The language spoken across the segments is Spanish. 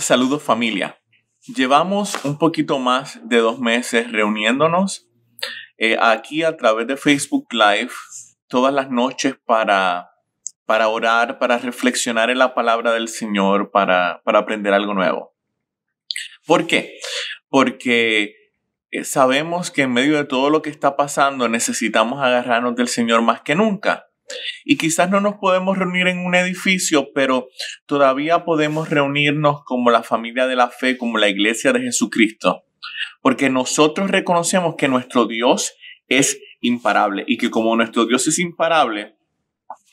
Saludos familia. Llevamos un poquito más de dos meses reuniéndonos eh, aquí a través de Facebook Live todas las noches para, para orar, para reflexionar en la palabra del Señor, para, aprender algo nuevo. ¿Por qué? Porque eh, sabemos que en medio de todo lo que está pasando necesitamos agarrarnos del Señor más que nunca. Y quizás no nos podemos reunir en un edificio, pero todavía podemos reunirnos como la familia de la fe, como la iglesia de Jesucristo. Porque nosotros reconocemos que nuestro Dios es imparable y que como nuestro Dios es imparable,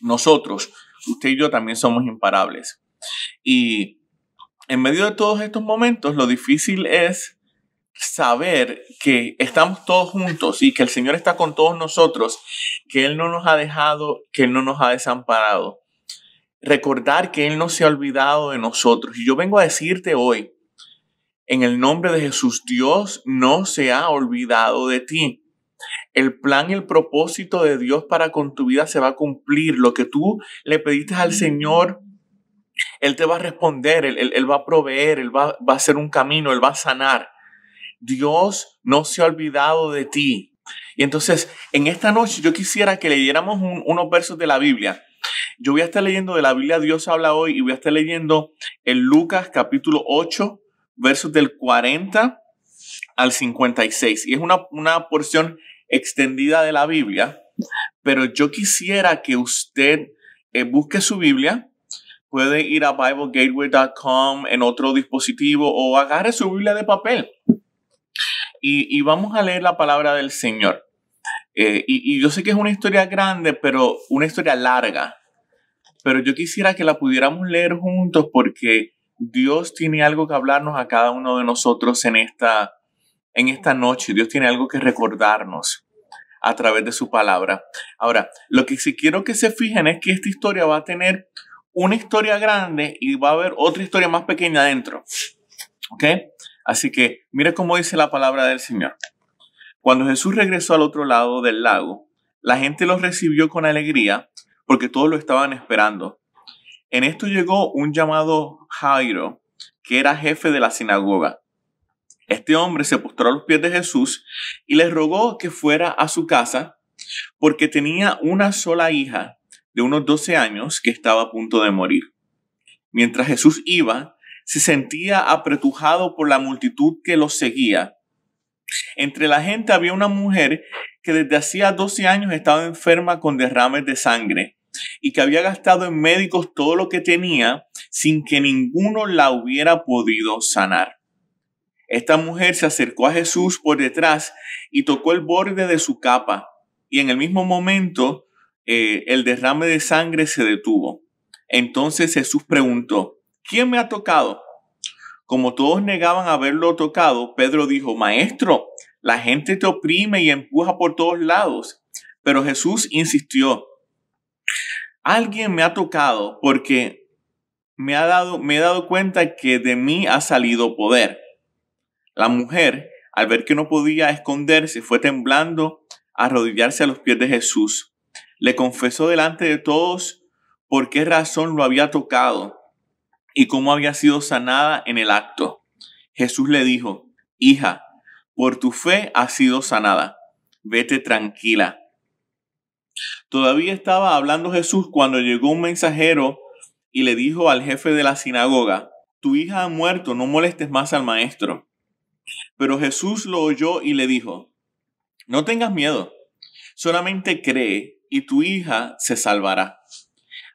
nosotros, usted y yo también somos imparables. Y en medio de todos estos momentos, lo difícil es saber que estamos todos juntos y que el Señor está con todos nosotros, que Él no nos ha dejado, que Él no nos ha desamparado. Recordar que Él no se ha olvidado de nosotros. Y yo vengo a decirte hoy, en el nombre de Jesús, Dios no se ha olvidado de ti. El plan y el propósito de Dios para con tu vida se va a cumplir. Lo que tú le pediste al Señor, Él te va a responder, Él, va a proveer, Él va, va a hacer un camino, Él va a sanar. Dios no se ha olvidado de ti. Y entonces, en esta noche yo quisiera que leyéramos unos versos de la Biblia. Yo voy a estar leyendo de la Biblia Dios habla hoy y voy a estar leyendo en Lucas capítulo 8, versos del 40 al 56. Y es una, porción extendida de la Biblia, pero yo quisiera que usted eh, busque su Biblia, puede ir a biblegateway.com en otro dispositivo o agarre su Biblia de papel y, vamos a leer la palabra del Señor. Eh, y, yo sé que es una historia grande, pero una historia larga. Pero yo quisiera que la pudiéramos leer juntos porque Dios tiene algo que hablarnos a cada uno de nosotros en esta, en esta noche. Dios tiene algo que recordarnos a través de su palabra. Ahora, lo que sí quiero que se fijen es que esta historia va a tener una historia grande y va a haber otra historia más pequeña adentro. ¿Ok? Así que mira cómo dice la palabra del Señor. Cuando Jesús regresó al otro lado del lago, la gente los recibió con alegría porque todos lo estaban esperando. En esto llegó un llamado Jairo, que era jefe de la sinagoga. Este hombre se postró a los pies de Jesús y le rogó que fuera a su casa porque tenía una sola hija de unos 12 años que estaba a punto de morir. Mientras Jesús iba, se sentía apretujado por la multitud que lo seguía. Entre la gente había una mujer que desde hacía 12 años estaba enferma con derrames de sangre y que había gastado en médicos todo lo que tenía sin que ninguno la hubiera podido sanar. Esta mujer se acercó a Jesús por detrás y tocó el borde de su capa y en el mismo momento eh, el derrame de sangre se detuvo. Entonces Jesús preguntó, ¿quién me ha tocado? Como todos negaban haberlo tocado, Pedro dijo, Maestro, la gente te oprime y empuja por todos lados. Pero Jesús insistió, alguien me ha tocado porque me, ha dado, me he dado cuenta que de mí ha salido poder. La mujer, al ver que no podía esconderse, fue temblando a arrodillarse a los pies de Jesús. Le confesó delante de todos por qué razón lo había tocado y cómo había sido sanada en el acto. Jesús le dijo, Hija, por tu fe has sido sanada, vete tranquila. Todavía estaba hablando Jesús cuando llegó un mensajero y le dijo al jefe de la sinagoga, Tu hija ha muerto, no molestes más al maestro. Pero Jesús lo oyó y le dijo, No tengas miedo, solamente cree y tu hija se salvará.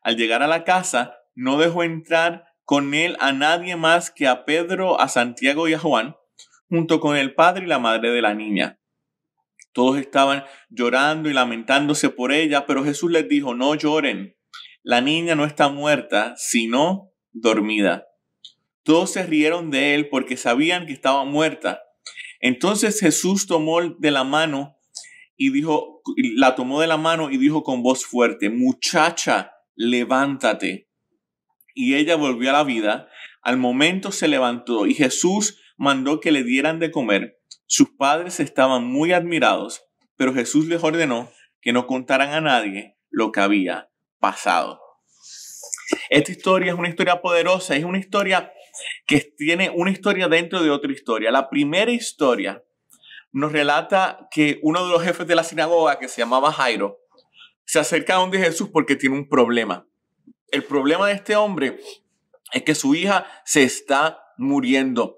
Al llegar a la casa, no dejó entrar con él a nadie más que a Pedro, a Santiago y a Juan, junto con el padre y la madre de la niña. Todos estaban llorando y lamentándose por ella, pero Jesús les dijo, no lloren, la niña no está muerta, sino dormida. Todos se rieron de él porque sabían que estaba muerta. Entonces Jesús tomó de la mano y dijo, la tomó de la mano y dijo con voz fuerte, muchacha, levántate y ella volvió a la vida. Al momento se levantó y Jesús mandó que le dieran de comer. Sus padres estaban muy admirados, pero Jesús les ordenó que no contaran a nadie lo que había pasado. Esta historia es una historia poderosa, es una historia que tiene una historia dentro de otra historia. La primera historia nos relata que uno de los jefes de la sinagoga, que se llamaba Jairo, se acerca donde Jesús porque tiene un problema. El problema de este hombre es que su hija se está muriendo.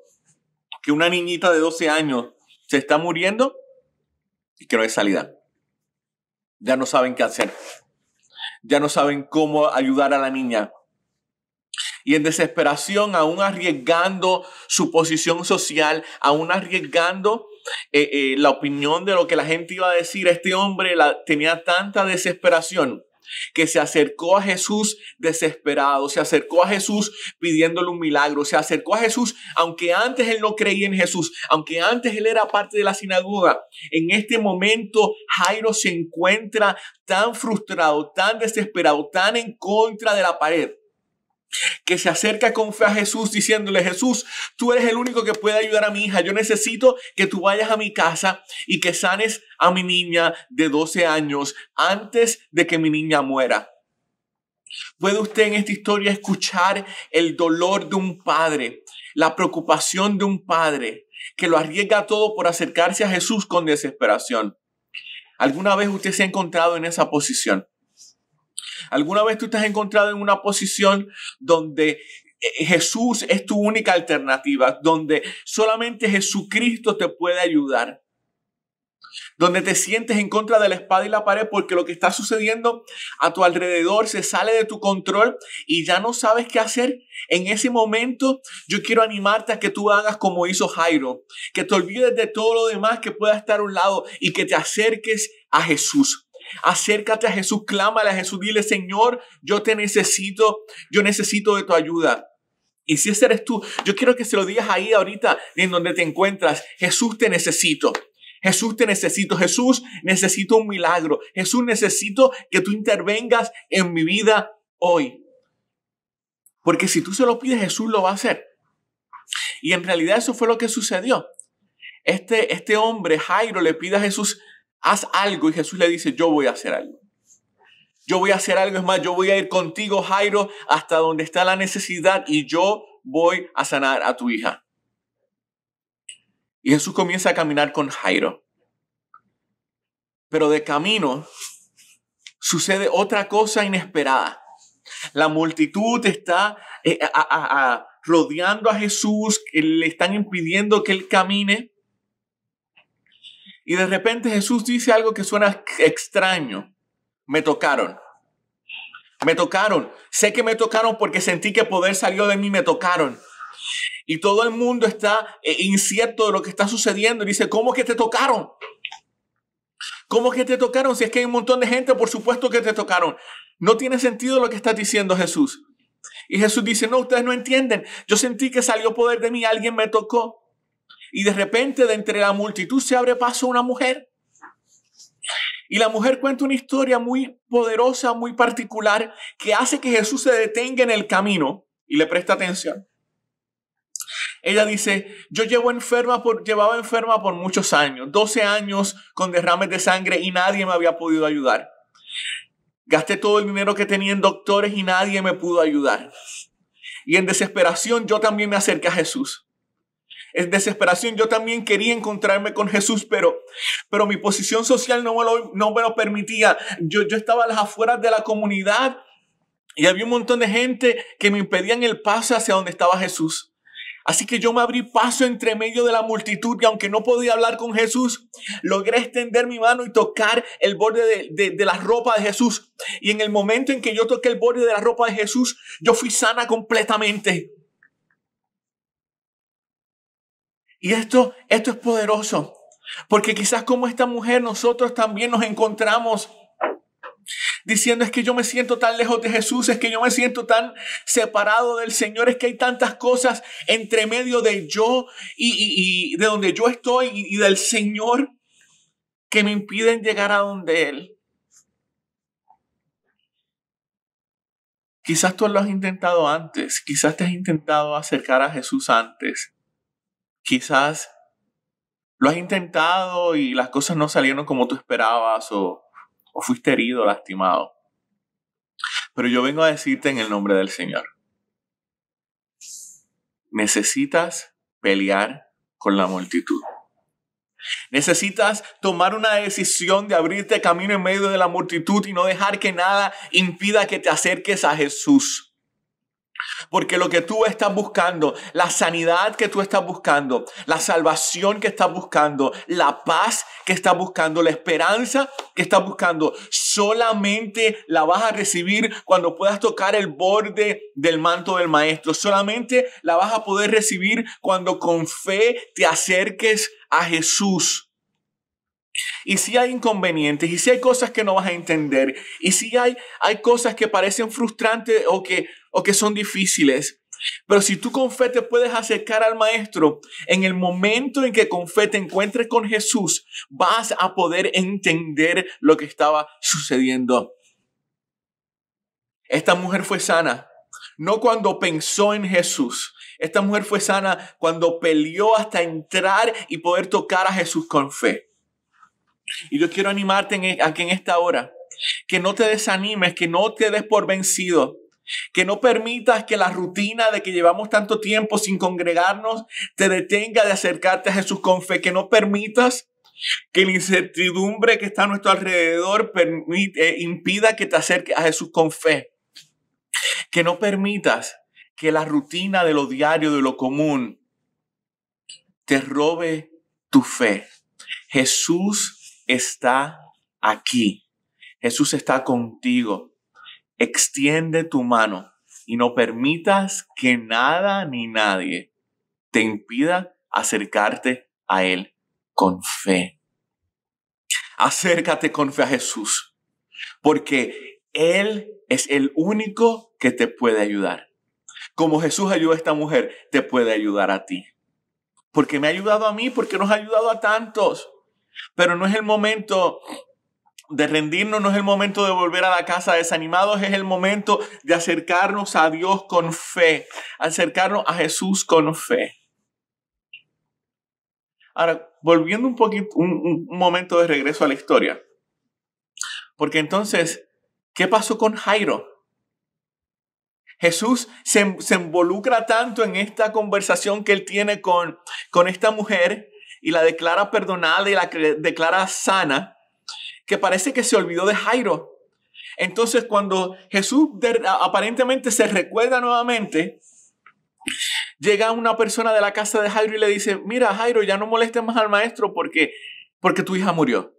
Que una niñita de 12 años se está muriendo y que no hay salida. Ya no saben qué hacer. Ya no saben cómo ayudar a la niña. Y en desesperación, aún arriesgando su posición social, aún arriesgando eh, eh, la opinión de lo que la gente iba a decir, este hombre la, tenía tanta desesperación que se acercó a Jesús desesperado, se acercó a Jesús pidiéndole un milagro, se acercó a Jesús, aunque antes él no creía en Jesús, aunque antes él era parte de la sinagoga. En este momento Jairo se encuentra tan frustrado, tan desesperado, tan en contra de la pared que se acerca con fe a Jesús diciéndole, Jesús, tú eres el único que puede ayudar a mi hija. Yo necesito que tú vayas a mi casa y que sanes a mi niña de 12 años antes de que mi niña muera. Puede usted en esta historia escuchar el dolor de un padre, la preocupación de un padre que lo arriesga todo por acercarse a Jesús con desesperación. ¿Alguna vez usted se ha encontrado en esa posición? ¿Alguna vez tú te has encontrado en una posición donde eh, Jesús es tu única alternativa, donde solamente Jesucristo te puede ayudar? donde te sientes en contra de la espada y la pared porque lo que está sucediendo a tu alrededor se sale de tu control y ya no sabes qué hacer. En ese momento yo quiero animarte a que tú hagas como hizo Jairo, que te olvides de todo lo demás que pueda estar a un lado y que te acerques a Jesús. Acércate a Jesús, clámale a Jesús, dile, Señor, yo te necesito, yo necesito de tu ayuda. Y si ese eres tú, yo quiero que se lo digas ahí ahorita en donde te encuentras. Jesús te necesito. Jesús te necesito. Jesús necesito un milagro. Jesús necesito que tú intervengas en mi vida hoy. Porque si tú se lo pides, Jesús lo va a hacer. Y en realidad eso fue lo que sucedió. Este, este hombre, Jairo, le pide a Jesús, haz algo. Y Jesús le dice, yo voy a hacer algo. Yo voy a hacer algo, es más, yo voy a ir contigo, Jairo, hasta donde está la necesidad y yo voy a sanar a tu hija. Y Jesús comienza a caminar con Jairo. Pero de camino sucede otra cosa inesperada. La multitud está eh, rodeando a Jesús, le están impidiendo que él camine. Y de repente Jesús dice algo que suena extraño. Me tocaron. Me tocaron. Sé que me tocaron porque sentí que poder salió de mí. Me tocaron. Y todo el mundo está eh, incierto de lo que está sucediendo. dice, ¿cómo que te tocaron? ¿Cómo que te tocaron? Si es que hay un montón de gente, por supuesto que te tocaron. No tiene sentido lo que estás diciendo Jesús. Y Jesús dice, no, ustedes no entienden. Yo sentí que salió poder de mí, alguien me tocó. Y de repente de entre la multitud se abre paso una mujer. Y la mujer cuenta una historia muy poderosa, muy particular, que hace que Jesús se detenga en el camino y le presta atención. Ella dice, yo llevo enferma por, llevaba enferma por muchos años, 12 años con derrames de sangre y nadie me había podido ayudar. Gasté todo el dinero que tenía en doctores y nadie me pudo ayudar. Y en desesperación yo también me acerqué a Jesús en desesperación. Yo también quería encontrarme con Jesús, pero, pero mi posición social no me lo, no me permitía. Yo, yo estaba a las afueras de la comunidad y había un montón de gente que me impedían el paso hacia donde estaba Jesús. Así que yo me abrí paso entre medio de la multitud y aunque no podía hablar con Jesús, logré extender mi mano y tocar el borde de, de, la ropa de Jesús. Y en el momento en que yo toqué el borde de la ropa de Jesús, yo fui sana completamente. Y esto, esto es poderoso, porque quizás como esta mujer nosotros también nos encontramos diciendo es que yo me siento tan lejos de Jesús, es que yo me siento tan separado del Señor, es que hay tantas cosas entre medio de yo y, de donde yo estoy y, y del Señor que me impiden llegar a donde Él. Quizás tú lo has intentado antes, quizás te has intentado acercar a Jesús antes, quizás lo has intentado y las cosas no salieron como tú esperabas o, fuiste herido, lastimado. Pero yo vengo a decirte en el nombre del Señor, necesitas pelear con la multitud. Necesitas tomar una decisión de abrirte camino en medio de la multitud y no dejar que nada impida que te acerques a Jesús. Porque lo que tú estás buscando, la sanidad que tú estás buscando, la salvación que estás buscando, la paz que estás buscando, la esperanza que estás buscando, solamente la vas a recibir cuando puedas tocar el borde del manto del maestro. Solamente la vas a poder recibir cuando con fe te acerques a Jesús. Y si hay inconvenientes, y si hay cosas que no vas a entender, y si hay, hay cosas que parecen frustrantes o que, o que son difíciles. Pero si tú con fe te puedes acercar al Maestro, en el momento en que con fe te encuentres con Jesús, vas a poder entender lo que estaba sucediendo. Esta mujer fue sana, no cuando pensó en Jesús. Esta mujer fue sana cuando peleó hasta entrar y poder tocar a Jesús con fe. Y yo quiero animarte e, aquí en esta hora, que no te desanimes, que no te des por vencido. Que no permitas que la rutina de que llevamos tanto tiempo sin congregarnos te detenga de acercarte a Jesús con fe. Que no permitas que la incertidumbre que está a nuestro alrededor eh, impida que te acerques a Jesús con fe. Que no permitas que la rutina de lo diario, de lo común, te robe tu fe. Jesús está aquí. Jesús está contigo. Extiende tu mano y no permitas que nada ni nadie te impida acercarte a Él con fe. Acércate con fe a Jesús, porque Él es el único que te puede ayudar. Como Jesús ayudó a esta mujer, te puede ayudar a ti. Porque me ha ayudado a mí, porque nos ha ayudado a tantos. Pero no es el momento de rendirnos, no es el momento de volver a la casa desanimados, es el momento de acercarnos a Dios con fe, acercarnos a Jesús con fe. Ahora, volviendo un poquito, un, momento de regreso a la historia. Porque entonces, ¿qué pasó con Jairo? Jesús se, se, involucra tanto en esta conversación que él tiene con, con esta mujer y la declara perdonada y la declara sana, que parece que se olvidó de Jairo. Entonces cuando Jesús aparentemente se recuerda nuevamente, llega una persona de la casa de Jairo y le dice, mira Jairo, ya no molestes más al maestro porque, porque tu hija murió.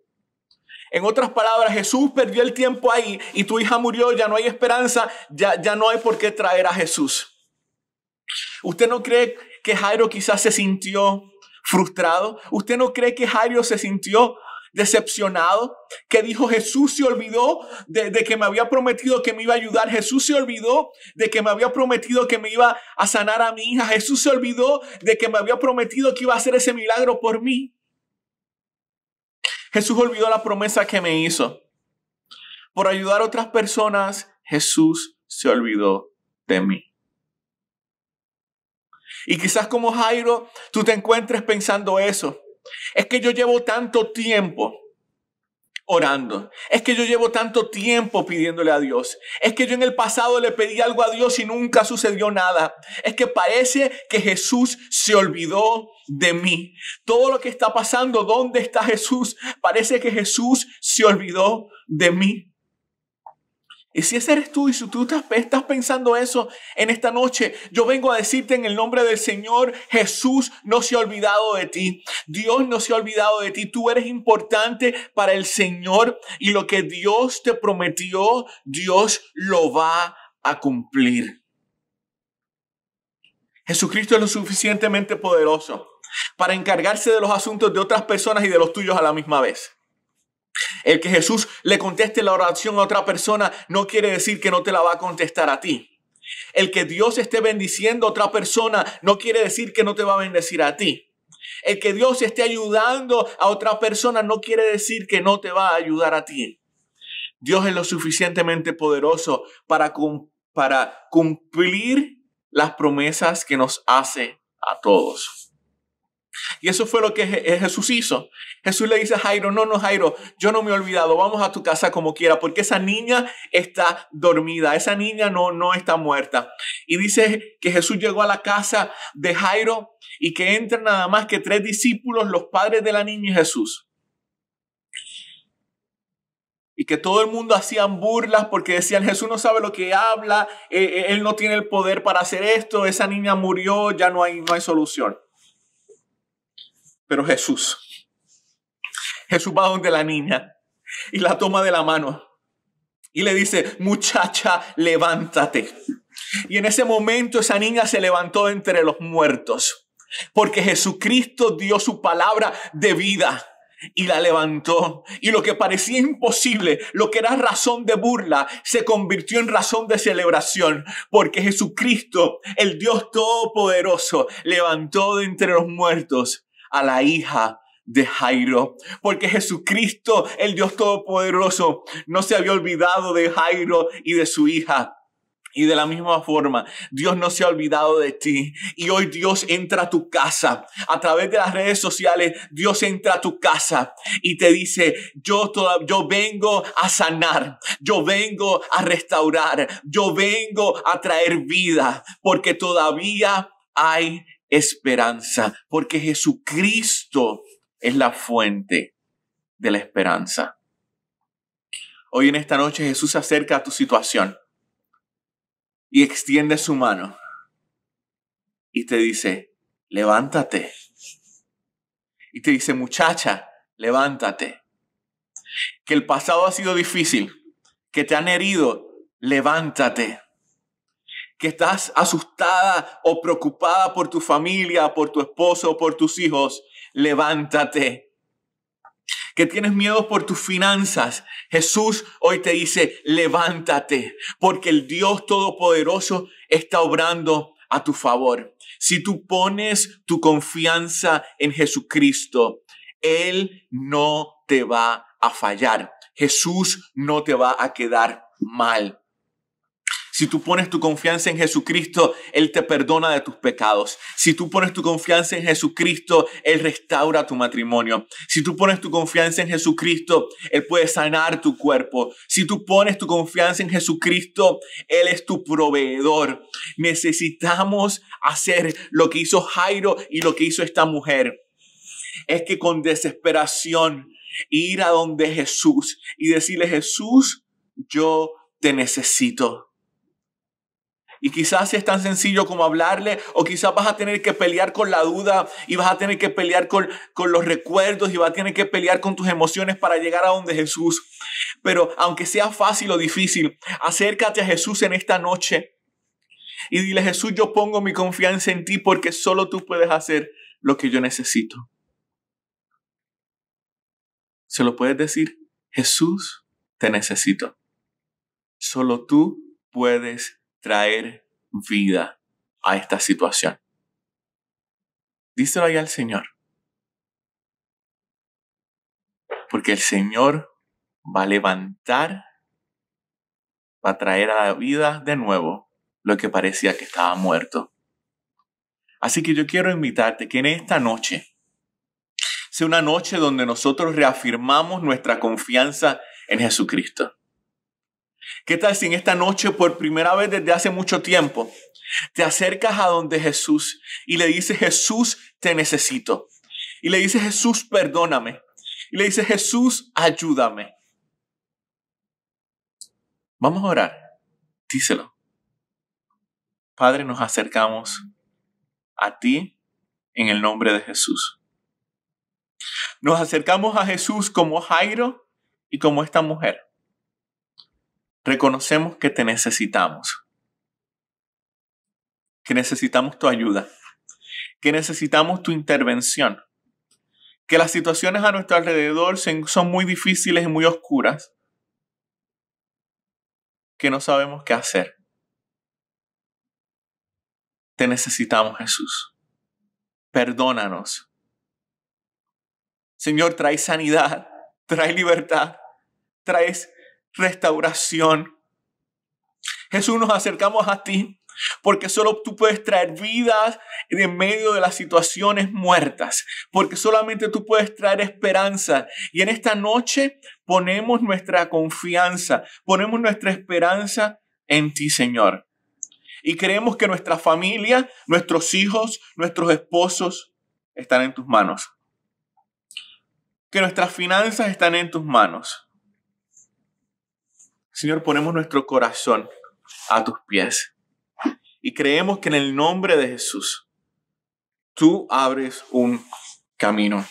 En otras palabras, Jesús perdió el tiempo ahí y tu hija murió, ya no hay esperanza, ya, ya no hay por qué traer a Jesús. ¿Usted no cree que Jairo quizás se sintió frustrado? ¿Usted no cree que Jairo se sintió decepcionado? Que dijo, Jesús se olvidó de, de, que me había prometido que me iba a ayudar. Jesús se olvidó de que me había prometido que me iba a sanar a mi hija. Jesús se olvidó de que me había prometido que iba a hacer ese milagro por mí. Jesús olvidó la promesa que me hizo. Por ayudar a otras personas, Jesús se olvidó de mí. Y quizás como Jairo, tú te encuentres pensando eso. Es que yo llevo tanto tiempo orando. Es que yo llevo tanto tiempo pidiéndole a Dios. Es que yo en el pasado le pedí algo a Dios y nunca sucedió nada. Es que parece que Jesús se olvidó de mí. Todo lo que está pasando, ¿dónde está Jesús? Parece que Jesús se olvidó de mí. Y si ese eres tú y si tú estás, pensando eso en esta noche, yo vengo a decirte en el nombre del Señor, Jesús no se ha olvidado de ti. Dios no se ha olvidado de ti. Tú eres importante para el Señor y lo que Dios te prometió, Dios lo va a cumplir. Jesucristo es lo suficientemente poderoso para encargarse de los asuntos de otras personas y de los tuyos a la misma vez. El que Jesús le conteste la oración a otra persona no quiere decir que no te la va a contestar a ti. El que Dios esté bendiciendo a otra persona no quiere decir que no te va a bendecir a ti. El que Dios esté ayudando a otra persona no quiere decir que no te va a ayudar a ti. Dios es lo suficientemente poderoso para, cumplir las promesas que nos hace a todos. Y eso fue lo que eh, Jesús hizo. Jesús le dice a Jairo, no, no, Jairo, yo no me he olvidado, vamos a tu casa como quiera, porque esa niña está dormida, esa niña no, no está muerta. Y dice que Jesús llegó a la casa de Jairo y que entran nada más que tres discípulos, los padres de la niña y Jesús. Y que todo el mundo hacían burlas porque decían, Jesús no sabe lo que habla, eh, eh, él no tiene el poder para hacer esto, esa niña murió, ya no hay, no hay solución. Pero Jesús, Jesús va donde la niña y la toma de la mano y le dice, muchacha, levántate. Y en ese momento esa niña se levantó entre los muertos, porque Jesucristo dio su palabra de vida y la levantó. Y lo que parecía imposible, lo que era razón de burla, se convirtió en razón de celebración, porque Jesucristo, el Dios Todopoderoso, levantó de entre los muertos a la hija de Jairo, porque Jesucristo, el Dios Todopoderoso, no se había olvidado de Jairo y de su hija. Y de la misma forma, Dios no se ha olvidado de ti. Y hoy Dios entra a tu casa. A través de las redes sociales, Dios entra a tu casa y te dice, yo, yo vengo a sanar, yo vengo a restaurar, yo vengo a traer vida, porque todavía hay esperanza, porque Jesucristo es la fuente de la esperanza. Hoy en esta noche Jesús se acerca a tu situación y extiende su mano y te dice, levántate. Y te dice, muchacha, levántate. Que el pasado ha sido difícil, que te han herido, levántate que estás asustada o preocupada por tu familia, por tu esposo, o por tus hijos, levántate. Que tienes miedo por tus finanzas, Jesús hoy te dice, levántate, porque el Dios Todopoderoso está obrando a tu favor. Si tú pones tu confianza en Jesucristo, Él no te va a fallar. Jesús no te va a quedar mal. Si tú pones tu confianza en Jesucristo, Él te perdona de tus pecados. Si tú pones tu confianza en Jesucristo, Él restaura tu matrimonio. Si tú pones tu confianza en Jesucristo, Él puede sanar tu cuerpo. Si tú pones tu confianza en Jesucristo, Él es tu proveedor. Necesitamos hacer lo que hizo Jairo y lo que hizo esta mujer. Es que con desesperación ir a donde Jesús y decirle, Jesús, yo te necesito. Y quizás sea tan sencillo como hablarle, o quizás vas a tener que pelear con la duda y vas a tener que pelear con, con los recuerdos y vas a tener que pelear con tus emociones para llegar a donde Jesús. Pero aunque sea fácil o difícil, acércate a Jesús en esta noche y dile, Jesús, yo pongo mi confianza en ti porque solo tú puedes hacer lo que yo necesito. Se lo puedes decir, Jesús, te necesito. Solo tú puedes traer vida a esta situación. Díselo ahí al Señor. Porque el Señor va a levantar, va a traer a la vida de nuevo lo que parecía que estaba muerto. Así que yo quiero invitarte que en esta noche sea una noche donde nosotros reafirmamos nuestra confianza en Jesucristo. ¿Qué tal si en esta noche, por primera vez desde hace mucho tiempo, te acercas a donde Jesús y le dices, Jesús, te necesito? Y le dices, Jesús, perdóname. Y le dices, Jesús, ayúdame. Vamos a orar. Díselo. Padre, nos acercamos a ti en el nombre de Jesús. Nos acercamos a Jesús como Jairo y como esta mujer reconocemos que te necesitamos, que necesitamos tu ayuda, que necesitamos tu intervención, que las situaciones a nuestro alrededor son muy difíciles y muy oscuras, que no sabemos qué hacer. Te necesitamos, Jesús. Perdónanos. Señor, trae sanidad, trae libertad, traes restauración. Jesús, nos acercamos a ti porque solo tú puedes traer vidas en medio de las situaciones muertas, porque solamente tú puedes traer esperanza. Y en esta noche ponemos nuestra confianza, ponemos nuestra esperanza en ti, Señor. Y creemos que nuestra familia, nuestros hijos, nuestros esposos están en tus manos. Que nuestras finanzas están en tus manos Señor, ponemos nuestro corazón a tus pies y creemos que en el nombre de Jesús tú abres un camino.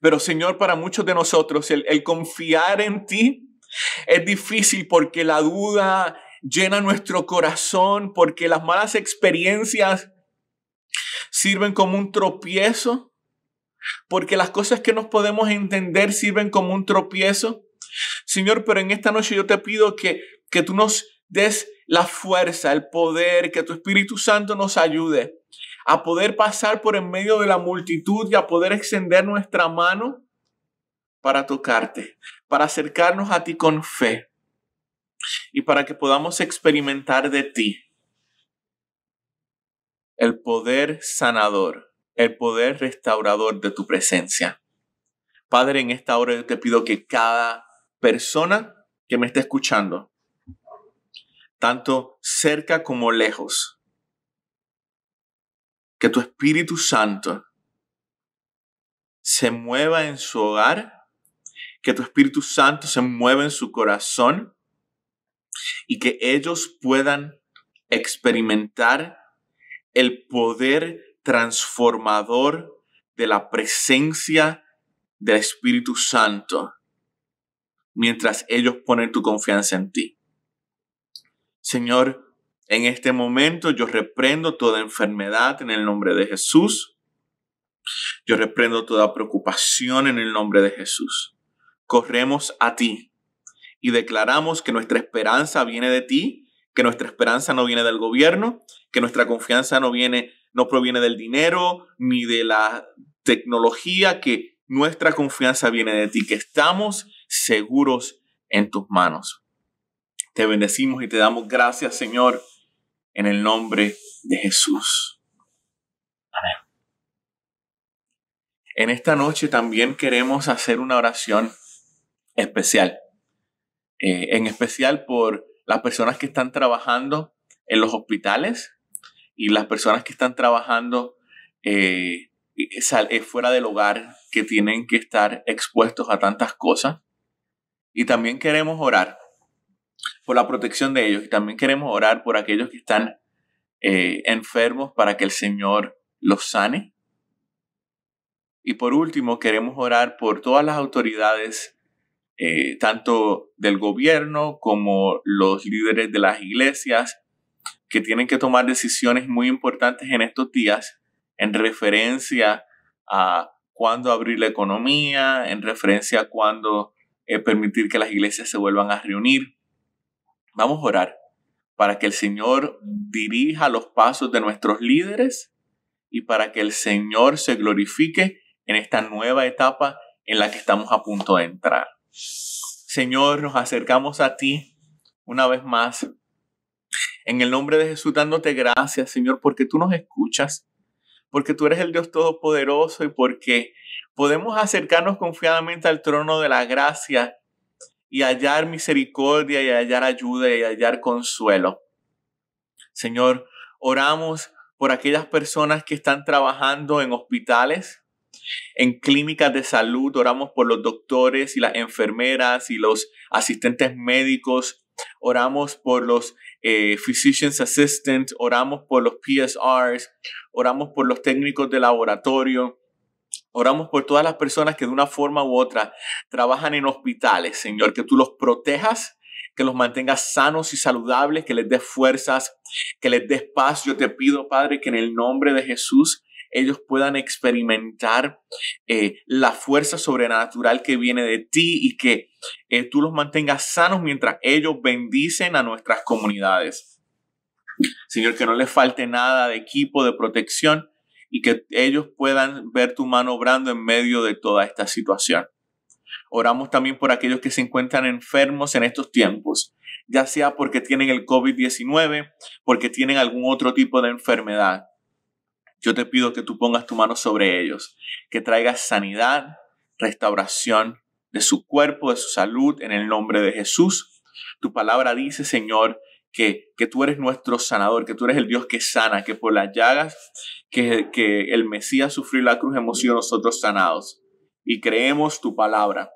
Pero Señor, para muchos de nosotros el, el confiar en ti es difícil porque la duda llena nuestro corazón, porque las malas experiencias sirven como un tropiezo, porque las cosas que nos podemos entender sirven como un tropiezo, Señor, pero en esta noche yo te pido que, que tú nos des la fuerza, el poder, que tu Espíritu Santo nos ayude a poder pasar por en medio de la multitud y a poder extender nuestra mano para tocarte, para acercarnos a ti con fe y para que podamos experimentar de ti el poder sanador, el poder restaurador de tu presencia. Padre, en esta hora yo te pido que cada persona que me está escuchando, tanto cerca como lejos. Que tu Espíritu Santo se mueva en su hogar, que tu Espíritu Santo se mueva en su corazón y que ellos puedan experimentar el poder transformador de la presencia del Espíritu Santo mientras ellos ponen tu confianza en ti. Señor, en este momento yo reprendo toda enfermedad en el nombre de Jesús. Yo reprendo toda preocupación en el nombre de Jesús. Corremos a ti y declaramos que nuestra esperanza viene de ti, que nuestra esperanza no viene del gobierno, que nuestra confianza no viene no proviene del dinero ni de la tecnología, que nuestra confianza viene de ti, que estamos seguros en tus manos. Te bendecimos y te damos gracias, Señor, en el nombre de Jesús. En esta noche también queremos hacer una oración especial. Eh, en especial por las personas que están trabajando en los hospitales y las personas que están trabajando eh, eh, fuera del hogar, que tienen que estar expuestos a tantas cosas. Y también queremos orar por la protección de ellos. Y también queremos orar por aquellos que están eh, enfermos para que el Señor los sane. Y por último, queremos orar por todas las autoridades, eh, tanto del gobierno como los líderes de las iglesias, que tienen que tomar decisiones muy importantes en estos días en referencia a cuándo abrir la economía, en referencia a cuándo eh, permitir que las iglesias se vuelvan a reunir. Vamos a orar para que el Señor dirija los pasos de nuestros líderes y para que el Señor se glorifique en esta nueva etapa en la que estamos a punto de entrar. Señor, nos acercamos a ti una vez más. En el nombre de Jesús, dándote gracias, Señor, porque tú nos escuchas porque tú eres el Dios Todopoderoso y porque podemos acercarnos confiadamente al trono de la gracia y hallar misericordia y hallar ayuda y hallar consuelo. Señor, oramos por aquellas personas que están trabajando en hospitales, en clínicas de salud, oramos por los doctores y las enfermeras y los asistentes médicos oramos por los eh, Physicians Assistants, oramos por los PSRs, oramos por los técnicos de laboratorio, Oramos por todas las personas que de una forma u otra trabajan en hospitales, Señor, que tú los protejas, que los mantengas sanos y saludables, que les des fuerzas, que les des paz. Yo te pido, Padre, que en el nombre de Jesús ellos puedan experimentar eh, la fuerza sobrenatural que viene de ti y que eh, tú los mantengas sanos mientras ellos bendicen a nuestras comunidades. Señor, que no les falte nada de equipo, de protección y que ellos puedan ver tu mano obrando en medio de toda esta situación. Oramos también por aquellos que se encuentran enfermos en estos tiempos, ya sea porque tienen el COVID-19, porque tienen algún otro tipo de enfermedad yo te pido que tú pongas tu mano sobre ellos, que traigas sanidad, restauración de su cuerpo, de su salud, en el nombre de Jesús. Tu palabra dice, Señor, que, que, tú eres nuestro sanador, que tú eres el Dios que sana, que por las llagas que, que el Mesías sufrió la cruz hemos sido nosotros sanados. Y creemos tu palabra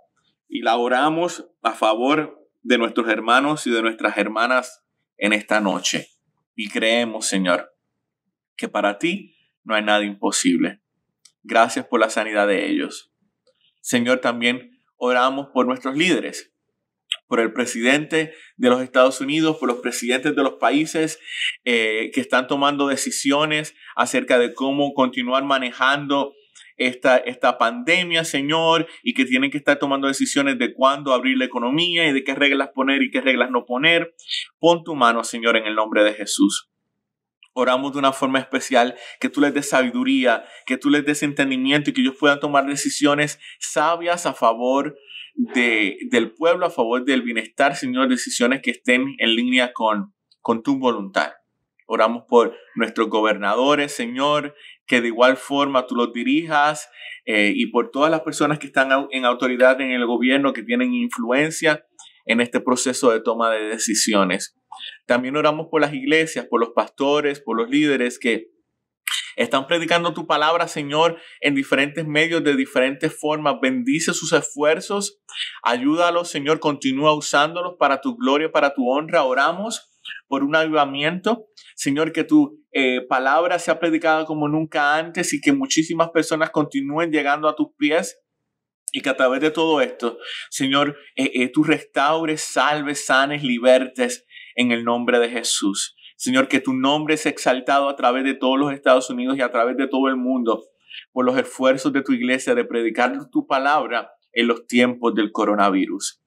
y la oramos a favor de nuestros hermanos y de nuestras hermanas en esta noche. Y creemos, Señor, que para ti no hay nada imposible. Gracias por la sanidad de ellos. Señor, también oramos por nuestros líderes, por el presidente de los Estados Unidos, por los presidentes de los países eh, que están tomando decisiones acerca de cómo continuar manejando esta, esta pandemia, Señor, y que tienen que estar tomando decisiones de cuándo abrir la economía y de qué reglas poner y qué reglas no poner. Pon tu mano, Señor, en el nombre de Jesús. Oramos de una forma especial, que tú les des sabiduría, que tú les des entendimiento y que ellos puedan tomar decisiones sabias a favor del pueblo, a favor del bienestar, Señor, decisiones que estén en línea con, con tu voluntad. Oramos por nuestros gobernadores, Señor, que de igual forma tú los dirijas eh, y por todas las personas que están en autoridad en el gobierno, que tienen influencia, en este proceso de toma de decisiones. También oramos por las iglesias, por los pastores, por los líderes que están predicando tu palabra, Señor, en diferentes medios, de diferentes formas. Bendice sus esfuerzos, ayúdalos, Señor, continúa usándolos para tu gloria, para tu honra. Oramos por un avivamiento. Señor, que tu eh, palabra sea predicada como nunca antes y que muchísimas personas continúen llegando a tus pies y que a través de todo esto, Señor, eh, eh, tú restaures, salves, sanes, libertes en el nombre de Jesús. Señor, que tu nombre es exaltado a través de todos los Estados Unidos y a través de todo el mundo por los esfuerzos de tu iglesia de predicar tu palabra en los tiempos del coronavirus.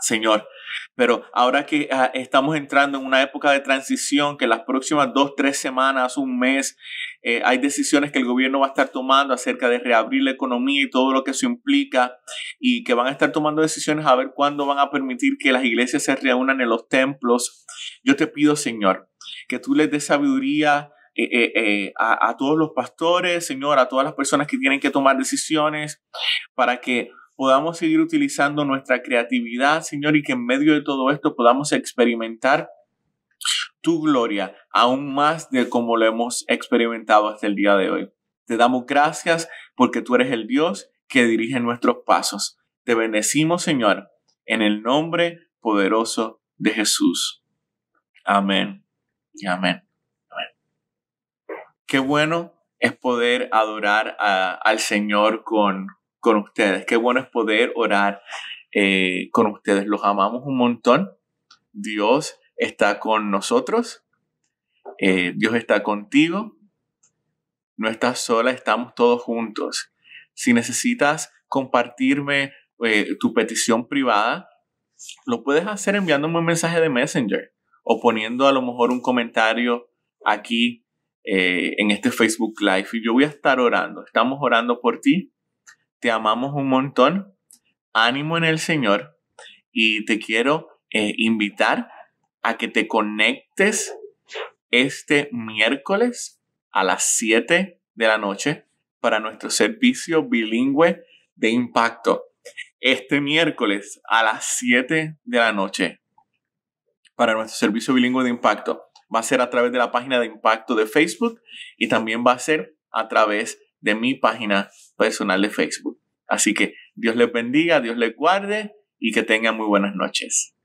Señor, pero ahora que ah, estamos entrando en una época de transición, que las próximas dos, tres semanas, un mes, eh, hay decisiones que el gobierno va a estar tomando acerca de reabrir la economía y todo lo que eso implica, y que van a estar tomando decisiones a ver cuándo van a permitir que las iglesias se reúnan en los templos. Yo te pido, Señor, que tú les des sabiduría eh, eh, a, a, todos los pastores, Señor, a todas las personas que tienen que tomar decisiones, para que podamos seguir utilizando nuestra creatividad, Señor, y que en medio de todo esto podamos experimentar tu gloria aún más de como lo hemos experimentado hasta el día de hoy. Te damos gracias porque tú eres el Dios que dirige nuestros pasos. Te bendecimos, Señor, en el nombre poderoso de Jesús. Amén. Y amén. amén. Qué bueno es poder adorar al Señor con, con ustedes. Qué bueno es poder orar eh, con ustedes. Los amamos un montón. Dios está con nosotros. Eh, Dios está contigo. No estás sola, estamos todos juntos. Si necesitas compartirme eh, tu petición privada, lo puedes hacer enviándome un mensaje de Messenger o poniendo a lo mejor un comentario aquí en este Facebook Live. Y yo voy a estar orando. Estamos orando por ti te amamos un montón, ánimo en el Señor y te quiero eh, invitar a que te conectes este miércoles a las 7 de la noche para nuestro servicio bilingüe de impacto. Este miércoles a las 7 de la noche para nuestro servicio bilingüe de impacto. Va a ser a través de la página de impacto de Facebook y también va a ser a través de mi página personal de Facebook. Así que Dios les bendiga, Dios les guarde y que tenga muy buenas noches.